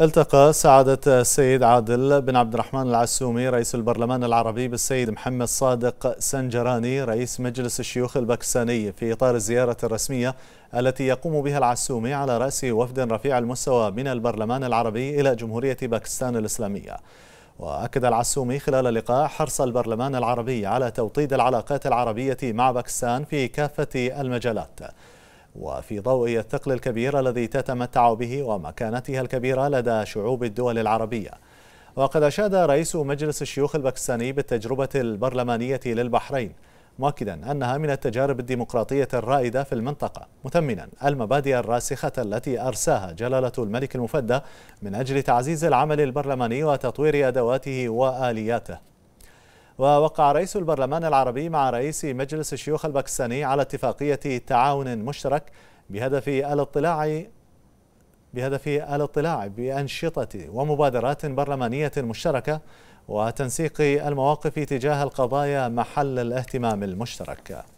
التقى سعادة السيد عادل بن عبد الرحمن العسومي رئيس البرلمان العربي بالسيد محمد صادق سنجراني رئيس مجلس الشيوخ الباكستاني في إطار الزيارة الرسمية التي يقوم بها العسومي على رأس وفد رفيع المستوى من البرلمان العربي إلى جمهورية باكستان الإسلامية وأكد العسومي خلال اللقاء حرص البرلمان العربي على توطيد العلاقات العربية مع باكستان في كافة المجالات وفي ضوء الثقل الكبير الذي تتمتع به ومكانتها الكبيرة لدى شعوب الدول العربية وقد أشاد رئيس مجلس الشيوخ الباكستاني بالتجربة البرلمانية للبحرين مؤكدا أنها من التجارب الديمقراطية الرائدة في المنطقة مثمنا المبادئ الراسخة التي أرساها جلالة الملك المفدى من أجل تعزيز العمل البرلماني وتطوير أدواته وآلياته ووقع رئيس البرلمان العربي مع رئيس مجلس الشيوخ الباكستاني على اتفاقية تعاون مشترك بهدف الاطلاع بهدف الاطلاع بأنشطة ومبادرات برلمانية مشتركة وتنسيق المواقف تجاه القضايا محل الاهتمام المشترك